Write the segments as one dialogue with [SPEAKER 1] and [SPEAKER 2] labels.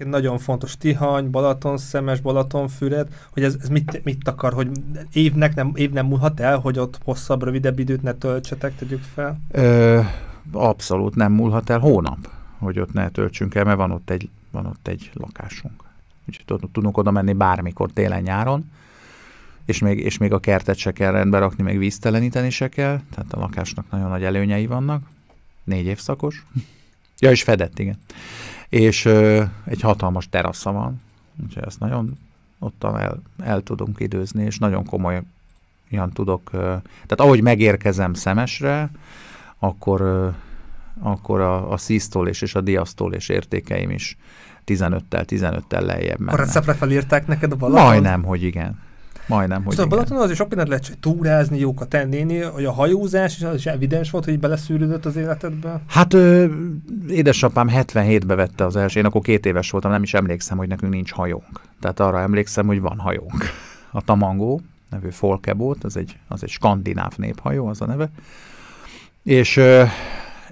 [SPEAKER 1] egy nagyon fontos Tihany, Balaton szemes, Balaton füred, hogy ez, ez mit, mit akar, hogy évnek nem, év nem múlhat el, hogy ott hosszabb, rövidebb időt ne töltsetek, tegyük fel? Ö,
[SPEAKER 2] abszolút nem múlhat el, hónap, hogy ott ne töltsünk el, mert van ott egy, van ott egy lakásunk. Úgyhogy tudunk oda menni bármikor télen-nyáron, és még, és még a kertet se kell rendbe rakni, még vízteleníteni se kell, tehát a lakásnak nagyon nagy előnyei vannak, négy évszakos. ja, és fedett, igen és ö, egy hatalmas terasza van, úgyhogy ezt nagyon ottan el, el tudunk időzni, és nagyon komolyan tudok, ö, tehát ahogy megérkezem szemesre, akkor, ö, akkor a, a szisztolés és a és értékeim is 15-tel, 15-tel lejjebb mennek. A
[SPEAKER 1] receptre felírták neked a Majdnem,
[SPEAKER 2] hogy igen. Majdnem, hogy szóval
[SPEAKER 1] Balaton azért sok mindent lehet hogy túrázni, jókat tennéni, hogy a hajózás is, az is evidens volt, hogy beleszűrődött az életedbe?
[SPEAKER 2] Hát ö, édesapám 77-be vette az első, én akkor két éves voltam, nem is emlékszem, hogy nekünk nincs hajónk. Tehát arra emlékszem, hogy van hajónk. A Tamangó nevű Folkebót, az egy, az egy skandináv néphajó, az a neve. És ö,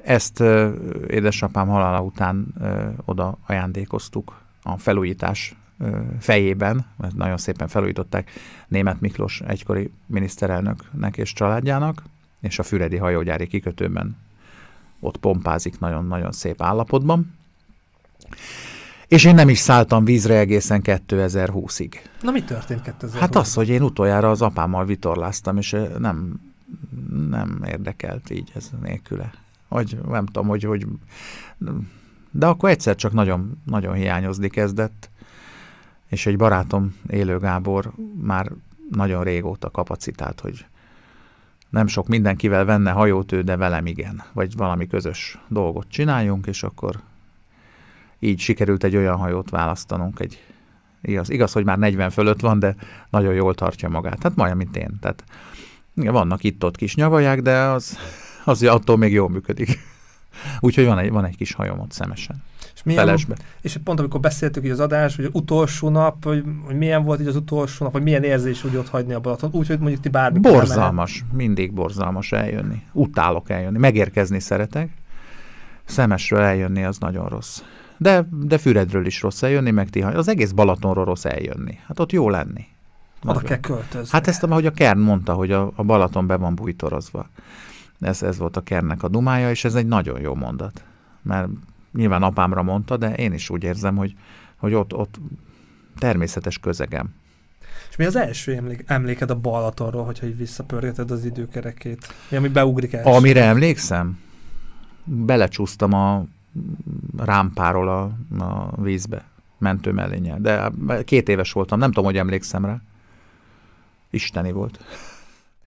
[SPEAKER 2] ezt ö, édesapám halála után ö, oda ajándékoztuk a felújítás fejében, mert nagyon szépen felújították német Miklós egykori miniszterelnöknek és családjának, és a Füredi hajógyári kikötőben ott pompázik nagyon-nagyon szép állapotban. És én nem is szálltam vízre egészen 2020-ig.
[SPEAKER 1] Na mi történt 2020 Hát az,
[SPEAKER 2] hogy én utoljára az apámmal vitorláztam, és nem, nem érdekelt így ez nélküle. Hogy nem tudom, hogy, hogy... De akkor egyszer csak nagyon, nagyon hiányozni kezdett és egy barátom, Élő Gábor már nagyon régóta kapacitált, hogy nem sok mindenkivel venne hajót ő, de velem igen, vagy valami közös dolgot csináljunk, és akkor így sikerült egy olyan hajót választanunk, egy igaz, igaz, hogy már 40 fölött van, de nagyon jól tartja magát. Hát majd mint én. Tehát vannak itt-ott kis nyavaják, de az, az attól még jól működik. Úgyhogy van egy, van egy kis hajom ott szemesen. És milyen, felesbe.
[SPEAKER 1] És pont amikor beszéltük így az adás, hogy az utolsó nap, hogy, hogy milyen volt így az utolsó nap, vagy milyen érzés úgy ott hagyni a Balaton, úgyhogy mondjuk ti bármi. Borzalmas,
[SPEAKER 2] nem mindig borzalmas eljönni. Utálok eljönni, megérkezni szeretek. Szemesről eljönni az nagyon rossz. De, de Füredről is rossz eljönni, meg Tihany. Az egész Balatonról rossz eljönni. Hát ott jó lenni.
[SPEAKER 1] Oda kell költözni. Hát ezt,
[SPEAKER 2] ahogy a Kern mondta, hogy a, a Balaton be van bújtorozva. Ez, ez volt a Kernnek a dumája, és ez egy nagyon jó mondat. Mert nyilván apámra mondta, de én is úgy érzem, hogy, hogy ott, ott természetes közegem.
[SPEAKER 1] És mi az első emlék, emléked a Balatonról, hogyha így visszapörgeted az időkerekét? Mi, ami beugrik első? Amire
[SPEAKER 2] emlékszem? Belecsúsztam a rámpáról a, a vízbe, mentő mellénye. De két éves voltam, nem tudom, hogy emlékszem rá. Isteni volt.